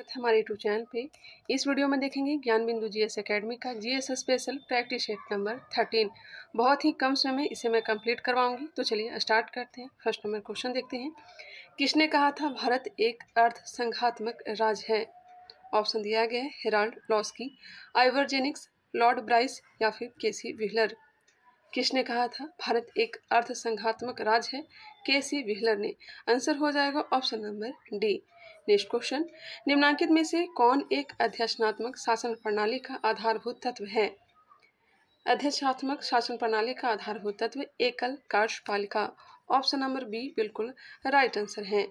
स्वागत है हमारे यूट्यूब चैनल पे इस वीडियो में देखेंगे ज्ञान बिंदु जी एस अकेडमी का G S special practice sheet number thirteen बहुत ही कम समय में इसे मैं कंप्लीट करवाऊंगी तो चलिए स्टार्ट करते हैं फर्स्ट नंबर क्वेश्चन देखते हैं किसने कहा था भारत एक अर्थ संघात्मक राज है ऑप्शन दिया गया है हेराल्ड लॉस की आइवरजेनिक्स लॉर्ड ब्राइस या फिर के सी किसने कहा था भारत एक अर्थ संघात्मक राज है के सी ने आंसर हो जाएगा option number D next question निम्नांकित में से कौन एक अध्यक्षनात्मक शासन प्रणाली का आधारभूत तत्व है अध्यक्षात्मक शासन प्रणाली का आधारभूत तत्व एकल कार्यपालिका ऑप्शन नंबर बी बिल्कुल राइट आंसर है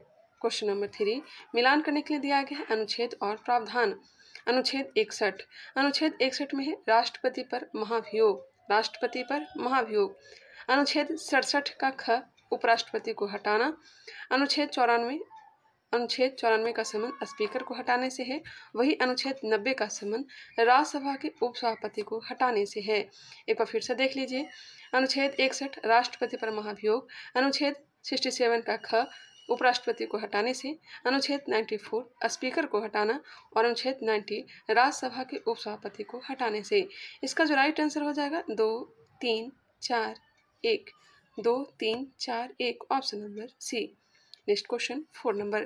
क्वेश्चन नंबर थ्री मिलान करने के लिए दिया गया है अनुच्छेद और प्रावधान अनुच्छेद इकसठ अनुच्छेद इकसठ में है राष्ट्रपति पर महाभियोग राष्ट्रपति पर महाभियोग अनुच्छेद सड़सठ का ख उपराष्ट्रपति को हटाना अनुच्छेद चौरानवे अनुच्छेद चौरानवे का संबंध स्पीकर को हटाने से है वही अनुच्छेद नब्बे का संबंध राज्यसभा के उपसभापति को हटाने से है एक बार फिर से देख लीजिए अनुच्छेद इकसठ राष्ट्रपति पर महाभियोग अनुच्छेद सिक्सटी सेवन का ख उपराष्ट्रपति को हटाने से अनुच्छेद नाइन्टी फोर स्पीकर को हटाना और अनुच्छेद नाइन्टी राज्यसभा के उपसभापति को हटाने से इसका जो राइट आंसर हो जाएगा दो तीन चार एक दो तीन चार एक option number C next question four number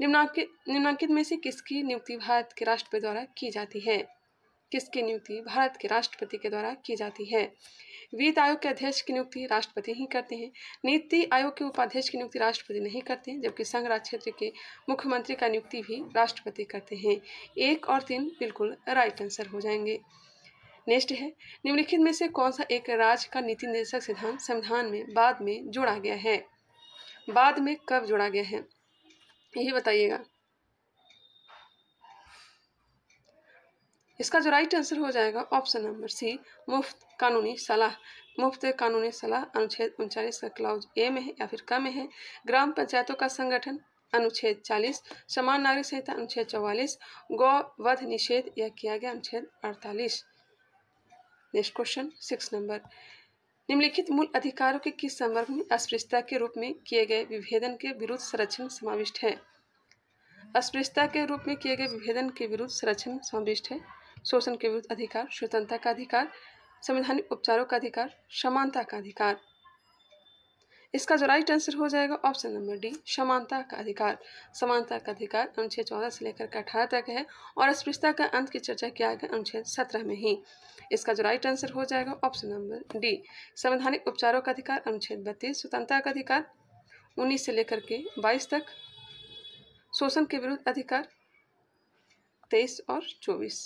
निम्नांकित निम्नांकित में से किसकी नियुक्ति भारत के राष्ट्रपति द्वारा की जाती है किसकी नियुक्ति भारत के राष्ट्रपति के द्वारा की जाती है वित्त आयोग के अध्यक्ष की नियुक्ति राष्ट्रपति ही करते हैं नीति आयोग के उपाध्यक्ष की नियुक्ति राष्ट्रपति नहीं करते हैं जबकि संघ राज्य क्षेत्र के मुख्यमंत्री का नियुक्ति भी राष्ट्रपति करते हैं एक और तीन बिल्कुल राइट आंसर हो जाएंगे नेक्स्ट है निम्नलिखित में से कौन सा एक राज्य का नीति निर्देशक सिद्धांत संविधान में बाद में जोड़ा गया है बाद में कब जोड़ा गया है यही बताइएगा इसका जो राइट आंसर हो जाएगा ऑप्शन नंबर सी मुफ्त कानूनी सलाह मुफ्त कानूनी सलाह अनुच्छेद उनचालीस का क्लाउज ए में है या फिर कम है ग्राम पंचायतों का संगठन अनुच्छेद चालीस समान नागरिक संहिता अनुच्छेद चौवालीस गौ वध निषेध यह किया गया अनुच्छेद अड़तालीस नेक्स्ट क्वेश्चन सिक्स नंबर निम्नलिखित मूल अधिकारों के किस संवर्ग में अस्पृश्यता के रूप में किए गए विभेदन के विरुद्ध संरक्षण समाविष्ट है अस्पृश्यता के रूप में किए गए विभेदन के विरुद्ध संरक्षण समाविष्ट है शोषण के विरुद्ध अधिकार स्वतंत्रता का अधिकार संवैधानिक उपचारों का अधिकार समानता का अधिकार इसका जो राइट आंसर हो जाएगा ऑप्शन नंबर डी समानता का अधिकार समानता का अधिकार अनुच्छेद चौदह से लेकर के अठारह तक है और अस्पृश्यता का अंत की चर्चा किया गया अनुच्छेद सत्रह में ही इसका जो राइट आंसर हो जाएगा ऑप्शन नंबर डी संवैधानिक उपचारों का अधिकार अनुच्छेद बत्तीस स्वतंत्रता का अधिकार उन्नीस से लेकर के बाईस तक शोषण के विरुद्ध अधिकार तेईस और चौबीस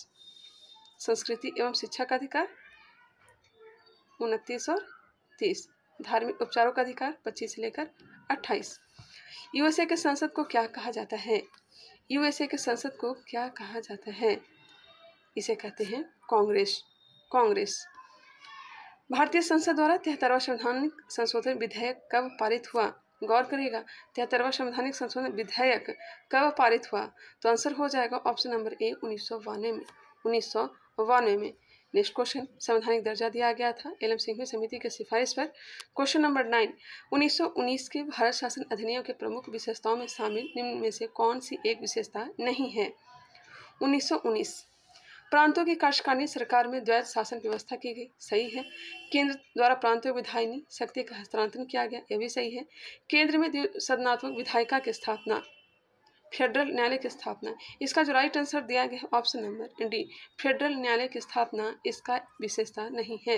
संस्कृति एवं शिक्षा का अधिकार उनतीस और तीस धार्मिक उपचारों का अधिकार पच्चीस से लेकर अट्ठाईस यूएसए के संसद को क्या कहा जाता है यूएसए के संसद को क्या कहा जाता है इसे कहते हैं कांग्रेस कांग्रेस भारतीय संसद द्वारा तिहत्तरवा संवैधानिक संशोधन विधेयक कब पारित हुआ गौर करिएगा तिहत्तरवा संवैधानिक संशोधन विधेयक कब पारित हुआ तो आंसर हो जाएगा ऑप्शन नंबर ए उन्नीस में उन्नीस में नेक्स्ट क्वेश्चन संवैधानिक दर्जा दिया गया था एलएम सिंह समिति के सिफारिश पर क्वेश्चन नंबर नाइन 1919 के भारत शासन अधिनियम के प्रमुख विशेषताओं में शामिल निम्न में से कौन सी एक विशेषता नहीं है 1919 प्रांतों की कार्यकारिणी सरकार में द्वैत शासन व्यवस्था की गई सही है केंद्र द्वारा प्रांतों विधायनी शक्ति का हस्तांतरण किया गया यह भी सही है केंद्र में सदनात्मक विधायिका की स्थापना फेडरल न्यायालय की स्थापना इसका जो राइट आंसर दिया गया ऑप्शन नंबर डी फेडरल न्यायालय की स्थापना इसका विशेषता नहीं है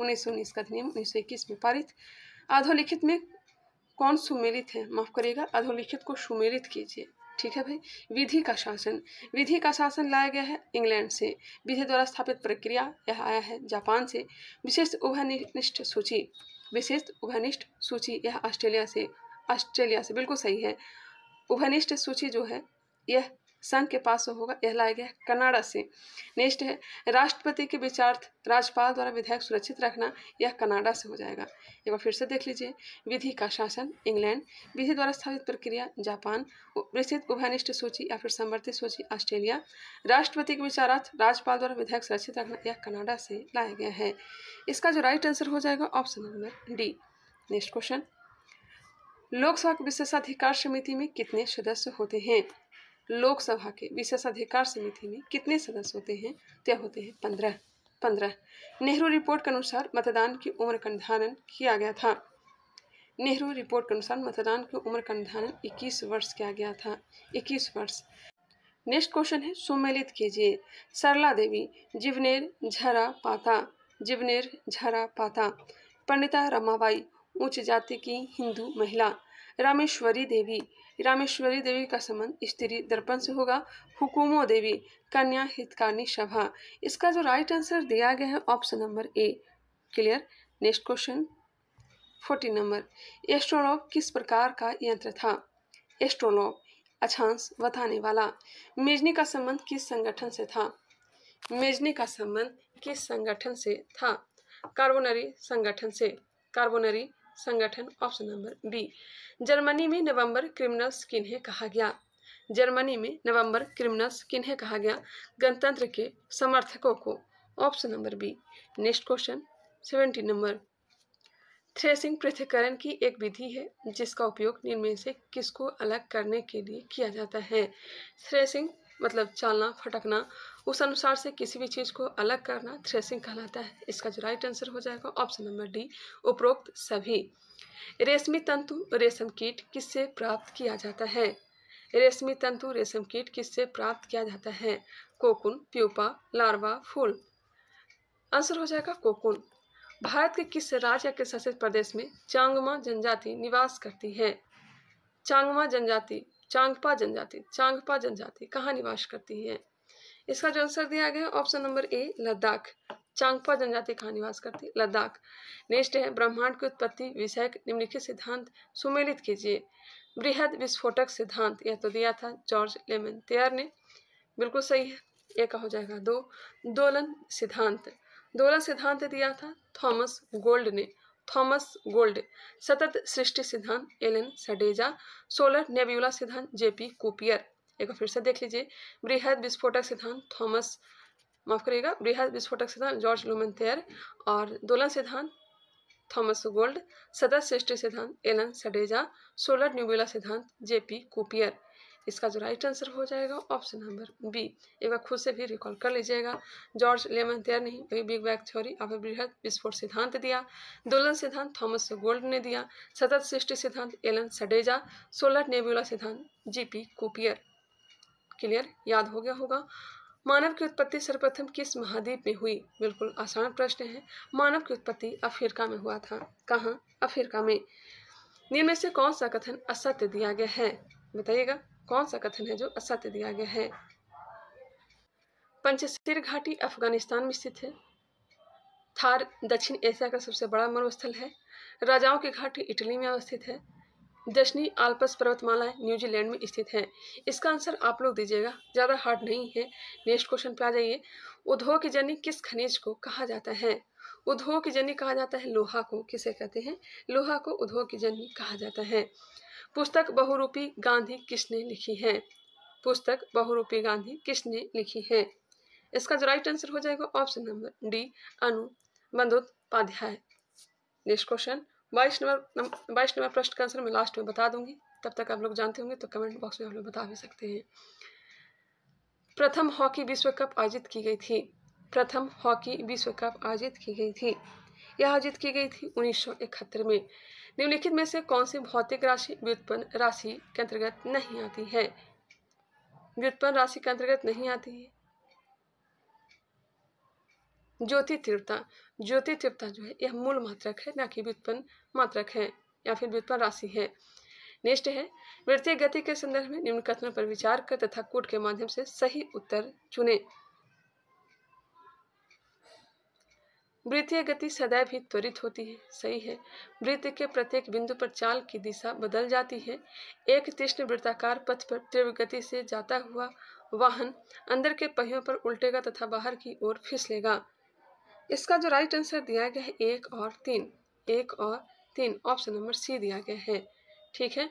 उन्नीस सौ उन्नीस का अधिनियम उन्नीस सौ इक्कीस में पारित अधोलिखित में कौन सुमेलित है माफ करिएगा अधोलिखित को सुमेलित कीजिए ठीक है भाई विधि का शासन विधि का शासन लाया गया है इंग्लैंड से विधि द्वारा स्थापित प्रक्रिया यह आया है जापान से विशेष उभयनिष्ठ सूची विशेष उभयनिष्ठ सूची यह ऑस्ट्रेलिया से ऑस्ट्रेलिया से बिल्कुल सही है उभनिष्ठ सूची जो है यह संघ के पास होगा यह लाया गया कनाडा से नेक्स्ट है राष्ट्रपति के विचार्थ राज्यपाल द्वारा विधेयक सुरक्षित रखना यह कनाडा से हो जाएगा एक बार फिर से देख लीजिए विधि का शासन इंग्लैंड विधि द्वारा स्थापित प्रक्रिया जापान विस्तृत उभयनिष्ठ सूची या फिर समर्थित सूची ऑस्ट्रेलिया राष्ट्रपति के विचारार्थ राज्यपाल द्वारा विधेयक सुरक्षित रखना यह कनाडा से लाया गया है इसका जो राइट आंसर हो जाएगा option number D next question Lok Sabha के विशेषाधिकार समिति में कितने सदस्य होते हैं लोकसभा के विशेषाधिकार समिति में कितने सदस्य होते हैं तय होते हैं पंद्रह पंद्रह नेहरू रिपोर्ट के अनुसार मतदान की उम्र का निर्धारण किया गया था नेहरू रिपोर्ट के अनुसार मतदान की उम्र का निर्धारण इक्कीस वर्ष किया गया था इक्कीस वर्ष नेक्स्ट क्वेश्चन है सुमेलित कीजिए सरला देवी जीवनेर झरा पाता जीवनेर झरा पाता पंडिता रमाबाई उच्च जाति की हिंदू महिला रामेश्वरी देवी रामेश्वरी देवी का संबंध स्त्री दर्पण से होगा हुकुमो देवी कन्या हितकारी सभा इसका जो राइट आंसर दिया गया है option number A clear next question fourteen number एस्ट्रोलॉग किस प्रकार का यंत्र था एस्ट्रोलॉग अछांश बताने वाला मेजनी का संबंध किस संगठन से था मेजनी का संबंध किस संगठन से था कार्बोनरी संगठन से कार्बोनरी संगठन ऑप्शन नंबर बी जर्मनी में नवंबर क्रिमिनल्स किन्हें कहा गया जर्मनी में नवंबर क्रिमिनल्स किन्हें कहा गया गणतंत्र के समर्थकों को option number B next question seventy number threshing पृथ्वीकरण की एक विधि है जिसका उपयोग निम्न से किसको अलग करने के लिए किया जाता है थ्रेसिंग मतलब चलना फटकना उस अनुसार से किसी भी चीज़ को अलग करना थ्रेसिंग कहलाता है इसका जो राइट आंसर हो जाएगा ऑप्शन नंबर डी उपरोक्त सभी रेशमी तंतु रेशम कीट किससे प्राप्त किया जाता है रेशमी तंतु रेशम कीट किससे प्राप्त किया जाता है कोकुन प्यूपा लार्वा फूल आंसर हो जाएगा कोकुन भारत के किस राज्य के शासित प्रदेश में चांगमा जनजाति निवास करती है चांगमा जनजाति चांगपा जनजाति चांगपा जनजाति कहाँ निवास करती है इसका जो आंसर दिया गया option number A Ladakh Changpa जनजाति कहाँ निवास करती लद्दाख नेक्स्ट है ब्रह्मांड की उत्पत्ति विषय निम्नलिखित सिद्धांत सुमेलित कीजिए बृहद विस्फोटक सिद्धांत यह तो दिया था जॉर्ज लेमन तेयर ने बिल्कुल सही है ये का हो जाएगा दो दोलन सिद्धांत दोलन सिद्धांत दिया था थॉमस गोल्ड ने थॉमस गोल्ड सतत सृष्टि सिद्धांत एलन सडेजा सोलर नेब्यूला सिद्धांत जेपी कुपियर एक बार फिर से देख लीजिए बृहद विस्फोटक सिद्धांत थॉमस माफ करिएगा बृहद विस्फोटक सिद्धांत जॉर्ज थेयर और दोलन सिद्धांत थॉमस गोल्ड सतत सृष्टि सिद्धांत एलन सडेजा सोलर न्यूबिला सिद्धांत जेपी कुपियर इसका जो राइट आंसर हो जाएगा ऑप्शन नंबर बी एक बार खुद से भी रिकॉल कर लीजिएगा जॉर्ज लेमन देर नहीं वही बिग बैग थ्योरी आप बृहद विस्फोट सिद्धांत दिया दोलन सिद्धांत थॉमस गोल्ड ने दिया सतत सृष्टि सिद्धांत एलन सडेजा सोलर नेबुला सिद्धांत जीपी कोपियर क्लियर याद हो गया होगा मानव की उत्पत्ति सर्वप्रथम किस महाद्वीप में हुई बिल्कुल आसान प्रश्न है मानव की उत्पत्ति अफ्रीका में हुआ था कहाँ अफ्रीका में निम्न से कौन सा कथन असत्य दिया गया है बताइएगा कौन सा कथन है जो असत्य दिया गया है पंचशीर घाटी अफगानिस्तान में स्थित है थार दक्षिण एशिया का सबसे बड़ा मरुस्थल है राजाओं की घाटी इटली में अवस्थित है दक्षिणी आल्पस पर्वतमाला न्यूजीलैंड में स्थित है इसका आंसर आप लोग दीजिएगा ज़्यादा हार्ड नहीं है नेक्स्ट क्वेश्चन पे आ जाइए उद्योग की जनी किस खनिज को कहा जाता है उद्योग की जनी कहा जाता है लोहा को किसे कहते हैं लोहा को उद्योग की जनी कहा जाता है पुस्तक बहुरूपी गांधी किसने लिखी है पुस्तक बहुरूपी गांधी किसने लिखी है इसका जो राइट आंसर हो जाएगा option number D Anu Bandopadhyay next question बाईस नंबर बाईस नंबर प्रश्न का आंसर मैं लास्ट में बता दूंगी तब तक आप लोग जानते होंगे तो कमेंट बॉक्स में आप लोग बता भी सकते हैं प्रथम हॉकी विश्व कप आयोजित की गई थी प्रथम हॉकी विश्व कप आयोजित की गई थी यह आयोजित की गई थी उन्नीस में निम्नलिखित में से कौन सी भौतिक राशि व्युत्पन्न राशि के अंतर्गत नहीं आती है व्युत्पन्न राशि के अंतर्गत नहीं आती है ज्योति तीव्रता ज्योति तीव्रता जो है यह मूल मात्रक है ना कि व्युत्पन्न मात्रक है या फिर व्युत्पन्न राशि है नेक्स्ट है वृत्तीय गति के संदर्भ में निम्न कथनों पर विचार कर तथा कूट के माध्यम से सही उत्तर चुने वृत्तीय गति सदैव ही त्वरित होती है सही है वृत्त के प्रत्येक बिंदु पर चाल की दिशा बदल जाती है एक तीक्ष्ण वृत्ताकार पथ पर तीव्र गति से जाता हुआ वाहन अंदर के पहियों पर उल्टेगा तथा बाहर की ओर फिसलेगा इसका जो राइट आंसर दिया गया है एक और तीन एक और तीन ऑप्शन नंबर सी दिया गया है ठीक है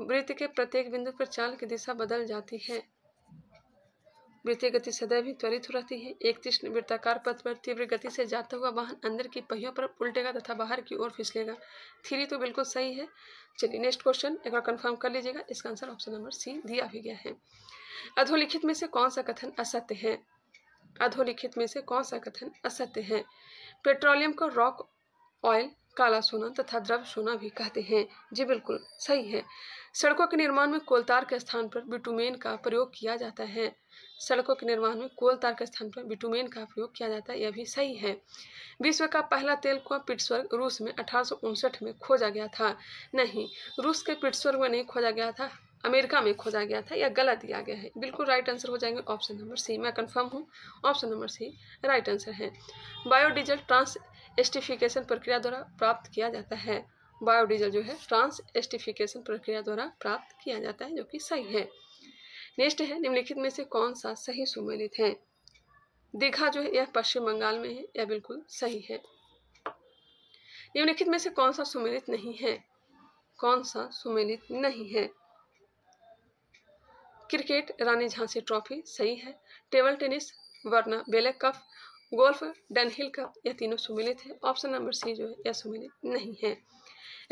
वृत्त के प्रत्येक बिंदु पर चाल की दिशा बदल जाती है वृत्तीय गति सदैव ही त्वरित रहती है एक तीक्ष्ण वृत्ताकार पथ पर तीव्र गति से जाता हुआ वाहन अंदर की पहियों पर उल्टेगा तथा बाहर की ओर फिसलेगा थ्री तो बिल्कुल सही है चलिए नेक्स्ट क्वेश्चन एक बार कंफर्म कर लीजिएगा इसका आंसर ऑप्शन नंबर सी दिया भी गया है अधोलिखित में से कौन सा कथन असत्य है अधोलिखित में से कौन सा कथन असत्य है पेट्रोलियम को रॉक ऑयल काला सोना तथा द्रव सोना भी कहते हैं जी बिल्कुल सही है सड़कों के निर्माण में कोलतार के स्थान पर बिटुमेन का प्रयोग किया जाता है सड़कों के निर्माण में कोल तार के स्थान पर बिटुमेन का प्रयोग किया जाता है यह भी सही है विश्व का पहला तेल कुआ पिट्सवर्ग रूस में अठारह में खोजा गया था नहीं रूस के पिट्सवर्ग में नहीं खोजा गया था अमेरिका में खोजा गया था या गलत दिया गया है बिल्कुल राइट आंसर हो जाएंगे ऑप्शन नंबर सी मैं कंफर्म हूँ option number C right answer है बायोडीजल ट्रांस एस्टिफिकेशन प्रक्रिया द्वारा प्राप्त किया जाता है बायोडीजल जो है ट्रांस एस्टिफिकेशन प्रक्रिया द्वारा प्राप्त किया जाता है जो कि सही है नेक्स्ट है निम्नलिखित में से कौन सा सही सुमेलित है दीघा जो है यह पश्चिम बंगाल में है यह बिल्कुल सही है निम्नलिखित में से कौन सा सुमेलित नहीं है कौन सा सुमेलित नहीं है क्रिकेट रानी झांसी ट्रॉफी सही है table tennis Barna Bellack cup golf Dunhill cup यह तीनों सुमिलित है ऑप्शन नंबर सी जो है यह सुमिलित नहीं है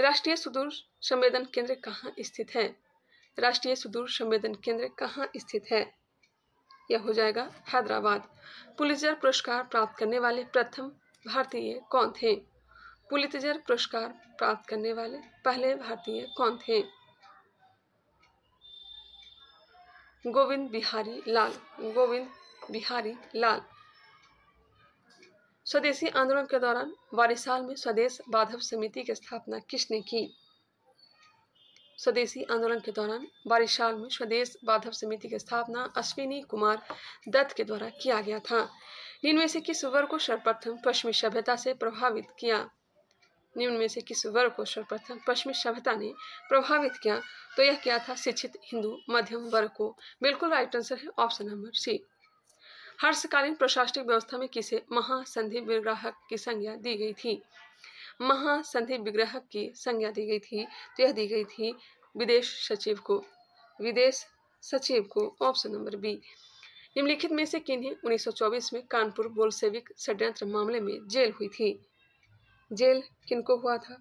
राष्ट्रीय सुदूर संवेदन केंद्र कहाँ स्थित है राष्ट्रीय सुदूर संवेदन केंद्र कहाँ स्थित है यह हो जाएगा हैदराबाद पुलिसजर पुरस्कार प्राप्त करने वाले प्रथम भारतीय कौन थे पुलितजर पुरस्कार प्राप्त करने वाले पहले भारतीय कौन थे गोविंद बिहारी लाल गोविंद बिहारी लाल स्वदेशी आंदोलन के दौरान वारिसाल में स्वदेश बाधव समिति की स्थापना किसने की स्वदेशी आंदोलन के दौरान बारिशाल में स्वदेश बाधव समिति की स्थापना अश्विनी कुमार दत्त के द्वारा किया गया था इनमें से किस वर्ग को सर्वप्रथम पश्चिमी सभ्यता से प्रभावित किया निम्न में से किस वर्ग को सर्वप्रथम पश्चिमी सभ्यता ने प्रभावित किया तो यह क्या था शिक्षित हिंदू मध्यम वर्ग को बिल्कुल राइट आंसर है ऑप्शन नंबर सी हर्षकालीन प्रशासनिक व्यवस्था में किसे महासंधि विग्राहक की संज्ञा दी गई थी महासंधि विग्रह की संज्ञा दी गई थी तो यह दी गई थी विदेश सचिव को विदेश सचिव को ऑप्शन नंबर बी निम्नलिखित में से किन्हीं 1924 में कानपुर बोलसेविक षड्यंत्र मामले में जेल हुई थी जेल किनको हुआ था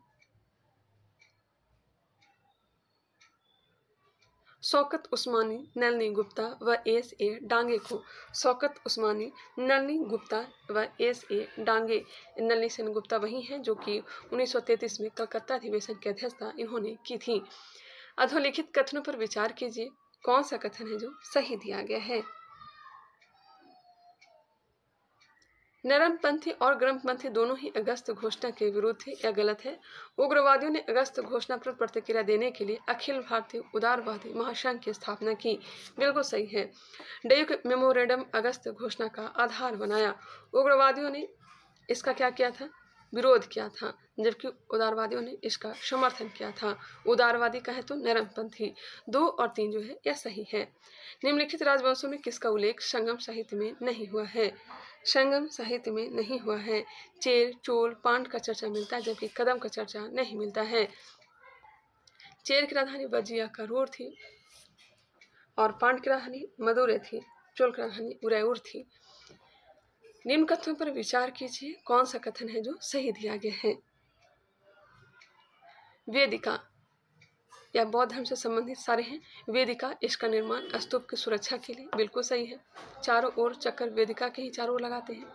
शौकत उस्मानी नलनी गुप्ता व एस ए डांगे को शौकत उस्मानी नलनी गुप्ता व एस ए डांगे नलनी सेन गुप्ता वही हैं जो कि 1933 में कलकत्ता अधिवेशन की अध्यक्षता इन्होंने की थी अधोलिखित कथनों पर विचार कीजिए कौन सा कथन है जो सही दिया गया है नरमपंथी और गर्मपंथी दोनों ही अगस्त घोषणा के विरुद्ध है या गलत है उग्रवादियों ने अगस्त घोषणा पर प्रतिक्रिया देने के लिए अखिल भारतीय उदारवादी महासंघ की स्थापना की बिल्कुल सही है डेक मेमोरेंडम अगस्त घोषणा का आधार बनाया उग्रवादियों ने इसका क्या किया था विरोध किया था जबकि उदारवादियों ने इसका समर्थन किया था उदारवादी कहें तो नरमपंथी दो और तीन जो है यह सही है निम्नलिखित राजवंशों में किसका उल्लेख संगम साहित्य में नहीं हुआ है संगम साहित्य में नहीं हुआ है चेर चोल पांड का चर्चा मिलता है जबकि कदम का चर्चा नहीं मिलता है चेर की राजधानी बजिया करूर थी और पांड की राजधानी मदुरे थी चोल की राजधानी उरैयूर थी निम्न कथनों पर विचार कीजिए कौन सा कथन है जो सही दिया गया है वेदिका या बौद्ध धर्म से संबंधित सारे हैं वेदिका इसका निर्माण स्तूप की सुरक्षा के लिए बिल्कुल सही है चारों ओर चक्कर वेदिका के ही चारों ओर लगाते हैं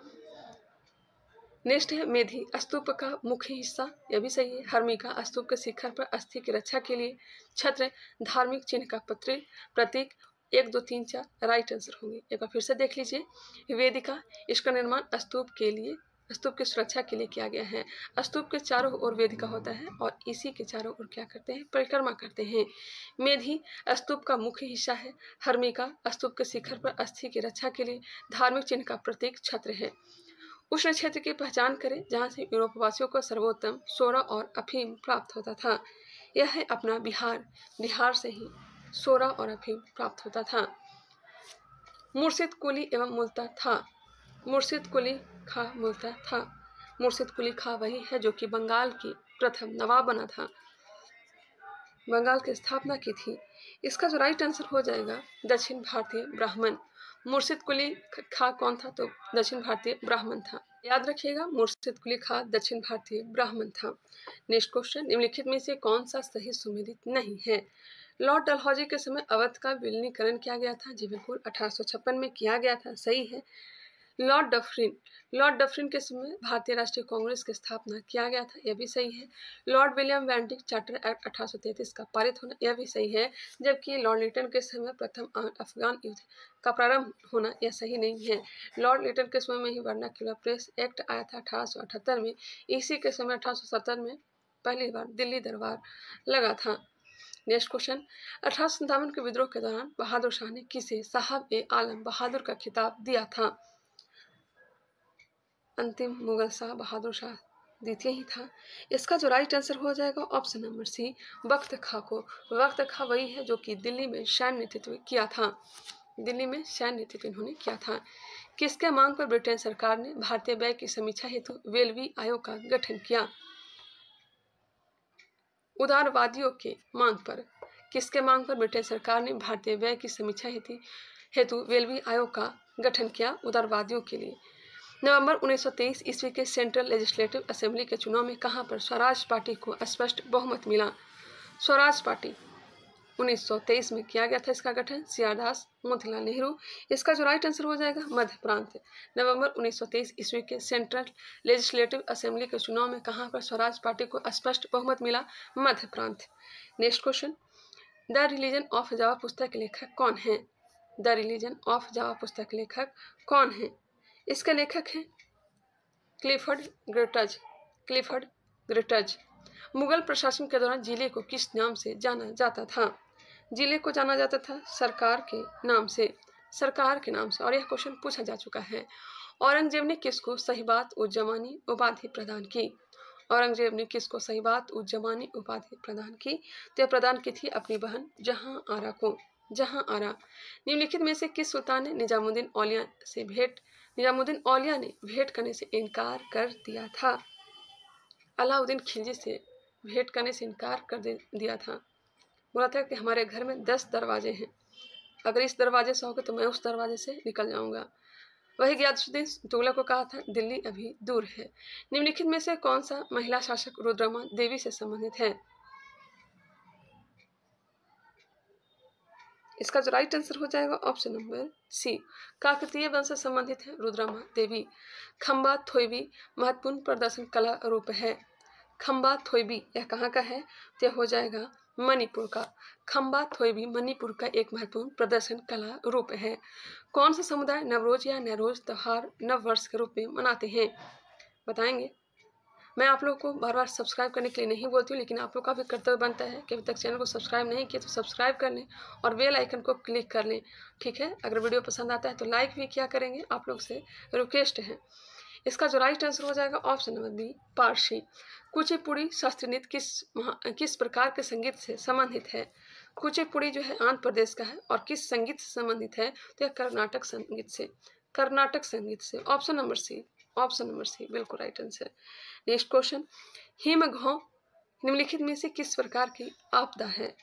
नेक्स्ट है मेधी स्तूप का मुख्य हिस्सा यह भी सही है हर्मिका स्तूप के शिखर पर अस्थि की रक्षा के लिए छत्र धार्मिक चिन्ह का पत्र प्रतीक एक दो तीन चार राइट आंसर होंगे एक बार फिर से देख लीजिए वेदिका इसका निर्माण स्तूप के लिए स्तूप की सुरक्षा के लिए किया गया है स्तूप के चारों ओर वेदिका होता है और इसी के चारों ओर क्या करते हैं परिक्रमा करते हैं मेधी स्तूप का मुख्य हिस्सा है हर्मिका स्तूप के शिखर पर अस्थि की रक्षा के लिए धार्मिक चिन्ह का प्रतीक छत्र है उष्ण क्षेत्र की पहचान करें जहाँ से यूरोपवासियों को सर्वोत्तम सोरा और अफीम प्राप्त होता था यह है अपना बिहार बिहार से ही सोरा और अफीम प्राप्त होता था मुर्शिद कुली एवं मुल्ता था मुर्शिद कुली खा मिलता था मुर्शिद कुली खा वही है जो कि बंगाल की प्रथम नवाब बना था बंगाल की स्थापना की थी इसका जो राइट आंसर हो जाएगा दक्षिण भारतीय ब्राह्मण मुर्शिद कुली खा कौन था तो दक्षिण भारतीय ब्राह्मण था याद रखिएगा मुर्शिद कुली खा दक्षिण भारतीय ब्राह्मण था नेक्स्ट क्वेश्चन निम्नलिखित में से कौन सा सही सुमेलित नहीं है लॉर्ड डलहौजी के समय अवध का विलीनीकरण किया गया था जी बिल्कुल अठारह में किया गया था सही है लॉर्ड डफरिन लॉर्ड डफरिन के समय भारतीय राष्ट्रीय कांग्रेस की स्थापना किया गया था यह भी सही है Lord William Bentinck charter act अठारह का पारित होना यह भी सही है जबकि लॉर्ड लिटन के समय प्रथम अफगान युद्ध का प्रारंभ होना यह सही नहीं है लॉर्ड लिटन के समय में ही वर्नाक्यूलर प्रेस एक्ट आया था अठारह में इसी के समय अठारह में पहली बार दिल्ली दरबार लगा था नेक्स्ट क्वेश्चन अठारह के विद्रोह के दौरान बहादुर शाह ने किसे साहब ए आलम बहादुर का खिताब दिया था अंतिम मुगल शाह बहादुर शाह द्वितीय ही था इसका जो राइट आंसर हो जाएगा ऑप्शन नंबर सी वक्त खा को वक्त खा वही है जो कि दिल्ली में सैन्य नेतृत्व किया था दिल्ली में सैन्य नेतृत्व इन्होंने किया था किसके मांग पर ब्रिटेन सरकार ने भारतीय व्यय की समीक्षा हेतु वेलवी आयोग का गठन किया उदारवादियों के मांग पर किसके मांग पर ब्रिटेन सरकार ने भारतीय व्यय की समीक्षा हेतु हेतु रेलवे आयोग का गठन किया उदारवादियों के लिए नवंबर 1923 ईस्वी के सेंट्रल लेजिस्लेटिव असेंबली के चुनाव में कहाँ पर स्वराज पार्टी को स्पष्ट बहुमत मिला स्वराज पार्टी 1923 में किया गया था इसका गठन सियादास मोतीलाल नेहरू इसका जो राइट आंसर हो जाएगा मध्य प्रांत नवंबर 1923 ईस्वी के सेंट्रल लेजिस्लेटिव असेंबली के चुनाव में कहाँ पर स्वराज पार्टी को स्पष्ट बहुमत मिला मध्य प्रांत next question the religion of Java पुस्तक लेखक कौन है द रिलीजन ऑफ जावा पुस्तक लेखक कौन है इसके लेखक हैं Clifford Geertz Clifford Geertz Mughal प्रशासन के दौरान जिले को किस नाम से जाना जाता था जिले को जाना जाता था सरकार के नाम से सरकार के नाम से और यह क्वेश्चन पूछा जा चुका है औरंगजेब ने किसको सहीबात और जवानी उपाधि प्रदान की औरंगजेब ने किसको सहीबात और जवानी उपाधि प्रदान की तो यह प्रदान की थी अपनी बहन जहां आरा को जहां आरा निम्नलिखित में से किस सुल्तान ने निजामुद्दीन औलिया से भेंट निजामुद्दीन औलिया ने भेंट करने से इनकार कर दिया था अलाउद्दीन खिलजी से भेंट करने से इनकार कर दिया था बोला था कि हमारे घर में दस दरवाजे हैं अगर इस दरवाजे से होगा तो मैं उस दरवाजे से निकल जाऊंगा वही गयासुद्दीन दुगला को कहा था दिल्ली अभी दूर है निम्नलिखित में से कौन सा महिला शासक रुद्रमा देवी से संबंधित है इसका जो राइट आंसर हो जाएगा ऑप्शन नंबर सी काकृतीय वंश से संबंधित है रुद्रमा देवी खम्बा थोईबी महत्वपूर्ण प्रदर्शन कला रूप है खम्बा थोईबी यह कहाँ का है तो यह हो जाएगा मणिपुर का खम्बा थोईबी मणिपुर का एक महत्वपूर्ण प्रदर्शन कला रूप है कौन सा समुदाय नवरोज या नवरोज त्यौहार नव वर्ष के रूप में मनाते हैं बताएंगे मैं आप लोग को बार बार सब्सक्राइब करने के लिए नहीं बोलती हूँ लेकिन आप लोग का भी कर्तव्य बनता है कि अभी तक चैनल को सब्सक्राइब नहीं किया तो सब्सक्राइब कर लें और बेल आइकन को क्लिक कर लें ठीक है अगर वीडियो पसंद आता है तो लाइक भी क्या करेंगे आप लोग से रिक्वेस्ट है इसका जो राइट आंसर हो जाएगा option number B Parsi Kuchipudi शास्त्रीय नृत्य किस किस प्रकार के संगीत से संबंधित है कुचिपुड़ी जो है आंध्र प्रदेश का है और किस संगीत से संबंधित है तो यह कर्नाटक संगीत से कर्नाटक संगीत से option number C option number C बिल्कुल राइट आंसर नेक्स्ट क्वेश्चन हिमघाव निम्नलिखित में से किस प्रकार की आपदा है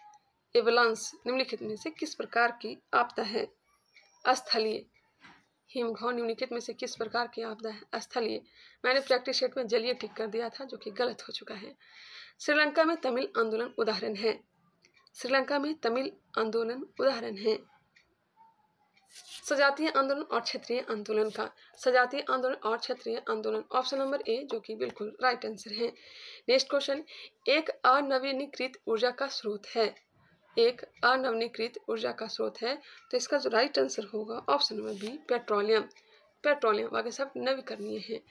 एवलांस निम्नलिखित में से किस प्रकार की आपदा है स्थलीय हिमघाव निम्नलिखित में से किस प्रकार की आपदा है स्थलीय मैंने प्रैक्टिस सेट में जलीय टिक कर दिया था जो कि गलत हो चुका है श्रीलंका में तमिल आंदोलन उदाहरण है श्रीलंका में तमिल आंदोलन उदाहरण है सजातीय आंदोलन और क्षेत्रीय आंदोलन का सजातीय आंदोलन और क्षेत्रीय आंदोलन ऑप्शन नंबर ए जो कि बिल्कुल राइट आंसर है नेक्स्ट क्वेश्चन एक अनवीनीकृत ऊर्जा का स्रोत है एक अनवीनीकृत ऊर्जा का स्रोत है तो इसका जो राइट आंसर होगा option number B petroleum petroleum वाक्य सब नवीकरणीय है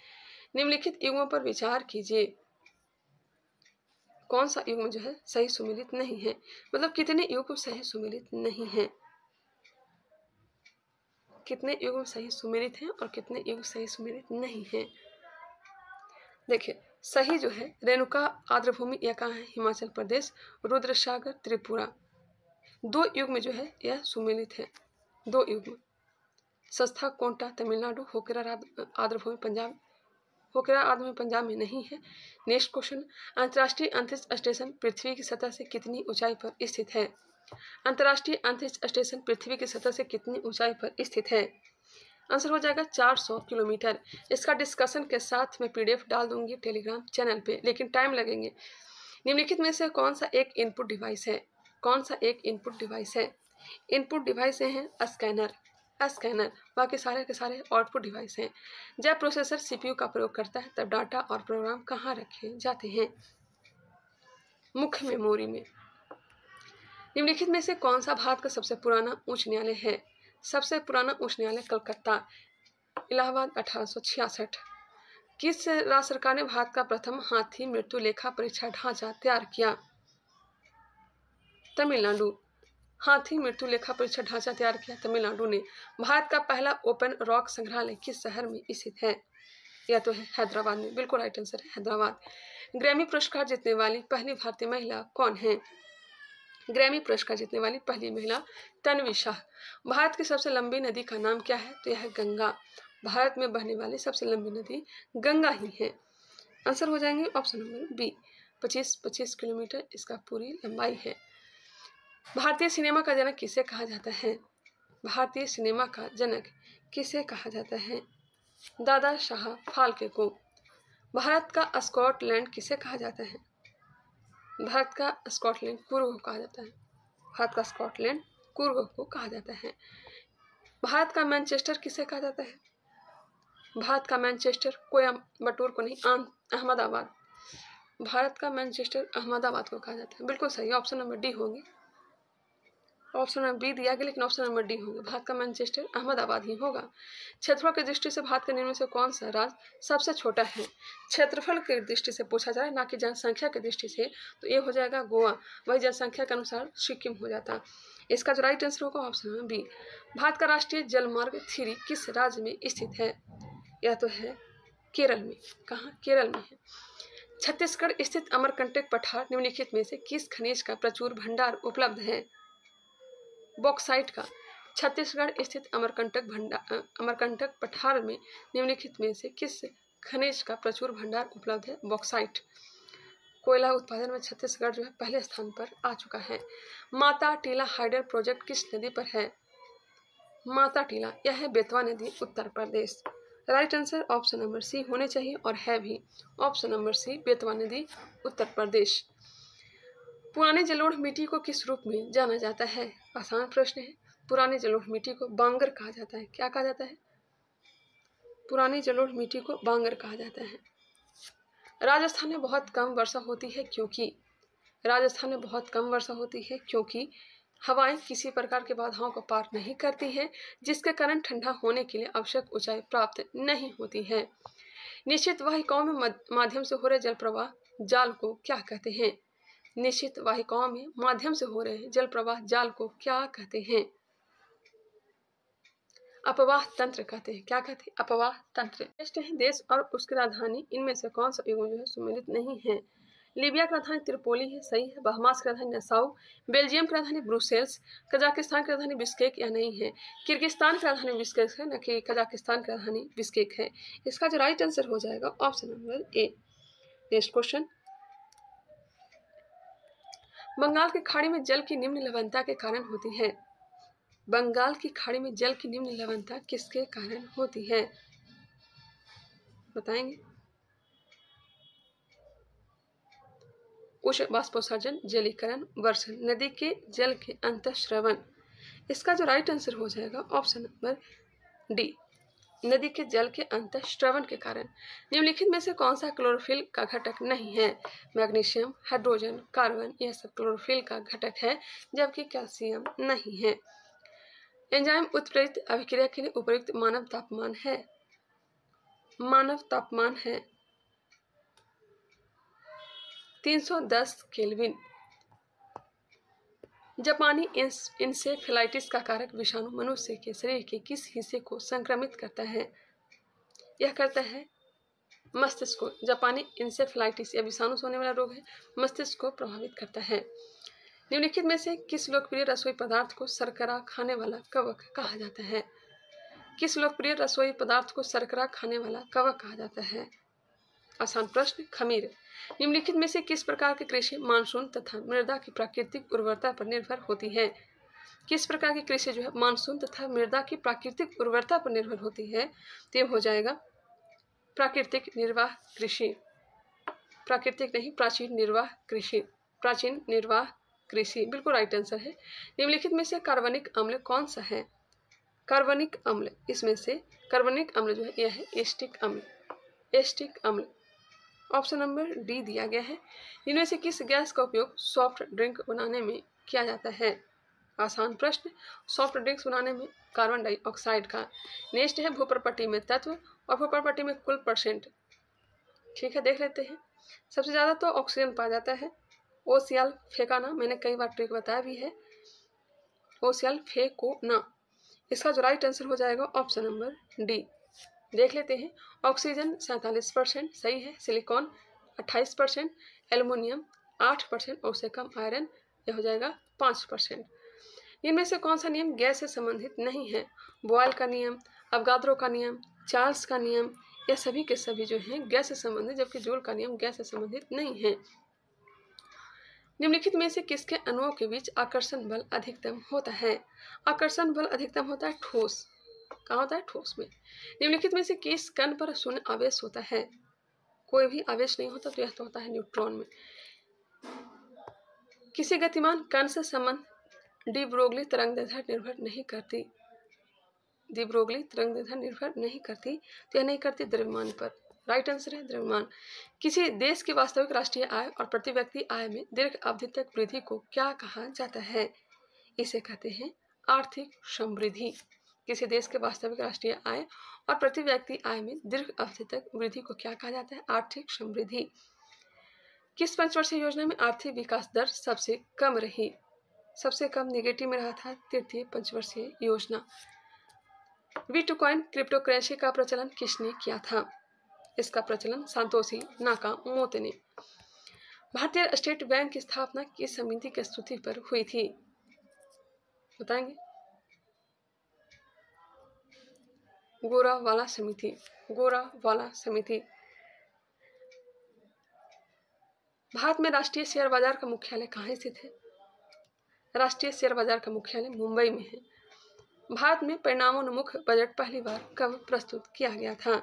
निम्नलिखित युगों पर विचार कीजिए कौन सा युग जो है सही सुमिलित नहीं है मतलब कितने युग सही सुमिलित नहीं है कितने युग सही सुमेरित हैं और कितने युग सही सुमेरित नहीं हैं देखिए सही जो है रेणुका आर्द्रभूमि यह कहाँ है हिमाचल प्रदेश रुद्र सागर त्रिपुरा दो युग में जो है यह सुमेलित है दो युग में संस्था कोंटा तमिलनाडु होकरा आर्द्रभूमि पंजाब होकरा आर्द्रभूमि पंजाब में नहीं है नेक्स्ट क्वेश्चन अंतर्राष्ट्रीय अंतरिक्ष स्टेशन पृथ्वी की सतह से कितनी ऊंचाई पर स्थित है अंतर्राष्ट्रीय अंतरिक्ष स्टेशन पृथ्वी की सतह से कितनी ऊंचाई पर स्थित है आंसर हो जाएगा 400 किलोमीटर इसका डिस्कशन के साथ मैं पीडीएफ डाल दूंगी टेलीग्राम चैनल पे लेकिन टाइम लगेंगे निम्नलिखित में से कौन सा एक इनपुट डिवाइस है कौन सा एक इनपुट डिवाइस है इनपुट डिवाइस हैं स्कैनर स्कैनर बाकी सारे के सारे आउटपुट डिवाइस हैं जब प्रोसेसर सीपीयू का प्रयोग करता है तब डाटा और प्रोग्राम कहाँ रखे जाते हैं मुख्य मेमोरी में निम्नलिखित में से कौन सा भारत का सबसे पुराना उच्च न्यायालय है सबसे पुराना उच्च न्यायालय कलकत्ता इलाहाबाद अठारह किस राज्य सरकार ने भारत का प्रथम हाथी मृत्यु लेखा परीक्षा ढांचा तैयार किया तमिलनाडु हाथी मृत्यु लेखा परीक्षा ढांचा तैयार किया तमिलनाडु ने भारत का पहला ओपन रॉक संग्रहालय किस शहर में स्थित है यह तो है हैदराबाद में बिल्कुल राइट आंसर है हैदराबाद ग्रैमी पुरस्कार जीतने वाली पहली भारतीय महिला कौन है ग्रैमी पुरस्कार जीतने वाली पहली महिला तनवी शाह भारत की सबसे लंबी नदी का नाम क्या है तो यह है गंगा भारत में बहने वाली सबसे लंबी नदी गंगा ही है आंसर हो जाएंगे ऑप्शन नंबर बी पच्चीस पच्चीस किलोमीटर इसका पूरी लंबाई है भारतीय सिनेमा का जनक किसे कहा जाता है भारतीय सिनेमा का जनक किसे कहा जाता है दादा शाह फाल्के को भारत का स्कॉटलैंड किसे कहा जाता है भारत का स्कॉटलैंड पूर्व को कहा जाता है भारत का स्कॉटलैंड पूर्व को कहा जाता है भारत का मैनचेस्टर किसे कहा जाता है भारत का मैनचेस्टर कोई बटूर को नहीं अहमदाबाद भारत का मैनचेस्टर अहमदाबाद को कहा जाता है बिल्कुल सही ऑप्शन नंबर डी होगी ऑप्शन नंबर बी दिया गया लेकिन ऑप्शन नंबर डी होगा भारत का मैनचेस्टर अहमदाबाद ही होगा क्षेत्रफल की दृष्टि से भारत के निम्न से कौन सा राज्य सबसे छोटा है क्षेत्रफल की दृष्टि से पूछा जाए ना कि जनसंख्या की दृष्टि से तो ये हो जाएगा गोवा वही जनसंख्या के अनुसार सिक्किम हो जाता इसका जो राइट आंसर होगा ऑप्शन नंबर बी भारत का राष्ट्रीय जलमार्ग थ्री किस राज्य में स्थित है यह तो है केरल में कहाँ केरल में है छत्तीसगढ़ स्थित अमरकंटक पठार निम्नलिखित में से किस खनिज का प्रचुर भंडार उपलब्ध है बॉक्साइट का छत्तीसगढ़ स्थित अमरकंटक भंडार अमरकंटक पठार में निम्नलिखित में से किस खनिज का प्रचुर भंडार उपलब्ध है बॉक्साइट कोयला उत्पादन में छत्तीसगढ़ जो है पहले स्थान पर आ चुका है माता टीला हाइडर प्रोजेक्ट किस नदी पर है माता टीला यह है बेतवा नदी Uttar Pradesh right answer option number C होने चाहिए और है भी ऑप्शन नंबर सी बेतवा नदी उत्तर प्रदेश पुराने जलोढ़ मिट्टी को किस रूप में जाना जाता है आसान प्रश्न है पुराने जलोढ़ मिट्टी को बांगर कहा जाता है क्या कहा जाता है पुराने जलोढ़ मिट्टी को बांगर कहा जाता है राजस्थान में बहुत कम वर्षा होती है क्योंकि राजस्थान में बहुत कम वर्षा होती है क्योंकि हवाएं किसी प्रकार के बाधाओं को पार नहीं करती हैं जिसके कारण ठंडा होने के लिए आवश्यक ऊंचाई प्राप्त नहीं होती है निश्चित वाहिकाओं में माध्यम से हो रहे जल प्रवाह जाल को क्या कहते हैं निश्चित वाहिकाओं में माध्यम से हो रहे जल प्रवाह जाल को क्या कहते हैं अपवाह तंत्र कहते हैं क्या कहते हैं अपवाह तंत्र है देश और उसकी राजधानी इनमें से कौन सा युगों जो है सुमेलित नहीं है लीबिया की राजधानी त्रिपोली है सही है बहमास की राजधानी नसाऊ बेल्जियम की राजधानी ब्रुसेल्स कजाकिस्तान की राजधानी बिस्केक या नहीं है किर्गिस्तान की राजधानी बिस्केक है न कि कजाकिस्तान की राजधानी बिस्केक है इसका जो राइट आंसर हो जाएगा option number A next question Bengal की खाड़ी में जल की निम्न लवणता के कारण होती है बंगाल की खाड़ी में जल की निम्न लवणता किसके कारण होती है बताएंगे उष्ण जलीकरण वर्षण नदी के जल के अंतश्रवण इसका जो राइट आंसर हो जाएगा ऑप्शन नंबर डी नदी के जल के श्रवण के कारण निम्नलिखित में से कौन सा क्लोरोफिल का घटक नहीं है मैग्नीशियम हाइड्रोजन कार्बन यह सब क्लोरोफिल का घटक है जबकि कैल्शियम नहीं है एंजाइम उत्प्रेरित अभिक्रिया के लिए उपयुक्त मानव तापमान है मानव तापमान है 310 केल्विन जापानी इंसेफेलाइटिस का कारक विषाणु मनुष्य के शरीर के किस हिस्से को संक्रमित करता है यह करता है मस्तिष्क को जापानी इंसेफेलाइटिस या विषाणु से होने वाला रोग है मस्तिष्क को प्रभावित करता है निम्नलिखित में से किस लोकप्रिय रसोई पदार्थ को सरकरा खाने वाला कवक कहा जाता है किस लोकप्रिय रसोई पदार्थ को सरकरा खाने वाला कवक कहा जाता है आसान प्रश्न खमीर निम्नलिखित में से किस प्रकार की कृषि मानसून तथा मृदा की प्राकृतिक उर्वरता पर निर्भर होती है किस प्रकार की कृषि जो है मानसून तथा मृदा की प्राकृतिक उर्वरता पर निर्भर होती है तो हो जाएगा प्राकृतिक निर्वाह कृषि प्राकृतिक नहीं प्राचीन निर्वाह कृषि प्राचीन निर्वाह कृषि बिल्कुल राइट आंसर है निम्नलिखित में से कार्बनिक अम्ल कौन सा है कार्बनिक अम्ल इसमें से कार्बनिक अम्ल जो है यह है एस्टिक अम्ल एस्टिक अम्ल ऑप्शन नंबर डी दिया गया है इनमें से किस गैस का उपयोग सॉफ्ट ड्रिंक बनाने में किया जाता है आसान प्रश्न सॉफ्ट ड्रिंक्स बनाने में कार्बन डाइऑक्साइड का नेक्स्ट है भूप्रपट्टी में तत्व और भूप्रपट्टी में कुल परसेंट ठीक है देख लेते हैं सबसे ज़्यादा तो ऑक्सीजन पाया जाता है ओ सियाल फेंकाना मैंने कई बार ट्रिक बताया भी है ओ सियाल फेंको ना इसका जो राइट आंसर हो जाएगा ऑप्शन नंबर डी देख लेते हैं ऑक्सीजन सैंतालीस परसेंट सही है सिलिकॉन अट्ठाईस परसेंट एलुमिनियम आठ परसेंट और उससे कम आयरन यह हो जाएगा पाँच परसेंट इनमें से कौन सा नियम गैस से संबंधित नहीं है बॉयल का नियम अवगाद्रो का नियम चार्ल्स का नियम यह सभी के सभी जो हैं गैस से संबंधित जबकि जूल का नियम गैस से संबंधित नहीं है निम्नलिखित में से किसके अणुओं के बीच आकर्षण बल अधिकतम होता है आकर्षण बल अधिकतम होता है ठोस कहा होता है ठोस में निम्नलिखित में से किस कण पर शून्य आवेश होता है कोई भी आवेश नहीं होता तो यह तो होता है न्यूट्रॉन में किसी गतिमान कण से संबंध डी ब्रोगली तरंग निर्धार निर्भर नहीं करती दी तरंग निर्धार निर्भर नहीं करती तो यह नहीं करती द्रव्यमान पर राइट आंसर है द्रव्यमान किसी देश की वास्तविक राष्ट्रीय आय और प्रति व्यक्ति आय में दीर्घ अवधि तक वृद्धि को क्या कहा जाता है इसे कहते हैं आर्थिक समृद्धि किसी देश के वास्तविक राष्ट्रीय आय और प्रति व्यक्ति आय में दीर्घ अवधि तक वृद्धि को क्या कहा जाता है आर्थिक समृद्धि किस पंचवर्षीय योजना में आर्थिक विकास दर सबसे कम रही सबसे कम निगेटिव में रहा था तृतीय पंचवर्षीय योजना bitcoin cryptocurrency का प्रचलन किसने किया था इसका प्रचलन संतोषी मोत ने भारतीय स्टेट बैंक की स्थापना किस समिति की स्तुति पर हुई थी बताएंगे गोरा वाला समिति गोरा वाला समिति भारत में राष्ट्रीय शेयर बाजार का मुख्यालय कहाँ स्थित है राष्ट्रीय शेयर बाजार का मुख्यालय मुंबई में है भारत में परिणामोन्मुख बजट पहली बार कब प्रस्तुत किया गया था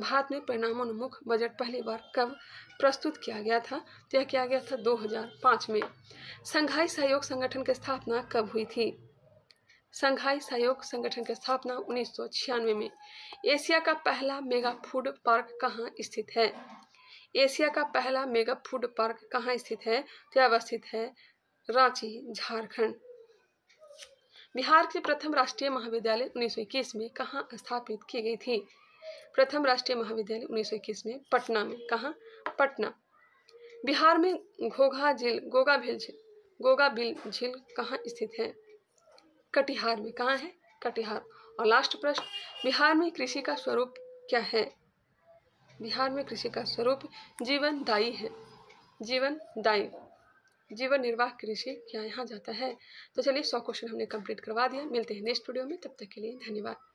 भारत में परिणामोन्मुख बजट पहली बार कब प्रस्तुत किया गया था तो यह किया गया था 2005 में संघाई सहयोग संगठन की स्थापना कब हुई थी संघाई सहयोग संगठन की स्थापना उन्नीस में एशिया का पहला मेगा फूड पार्क कहाँ स्थित है एशिया का पहला मेगा फूड पार्क कहाँ स्थित है तो अवस्थित है रांची झारखंड बिहार के प्रथम राष्ट्रीय महाविद्यालय 1921 में कहाँ स्थापित की गई थी प्रथम राष्ट्रीय महाविद्यालय 1921 में पटना में कहा पटना बिहार में घोघा झील गोगा भील झील गोगा बिल झील कहाँ स्थित है कटिहार में कहाँ है कटिहार और लास्ट प्रश्न बिहार में कृषि का स्वरूप क्या है बिहार में कृषि का स्वरूप जीवनदायी है जीवनदायी जीवन निर्वाह कृषि क्या यहाँ जाता है तो चलिए सौ क्वेश्चन हमने कंप्लीट करवा दिया मिलते हैं नेक्स्ट वीडियो में तब तक के लिए धन्यवाद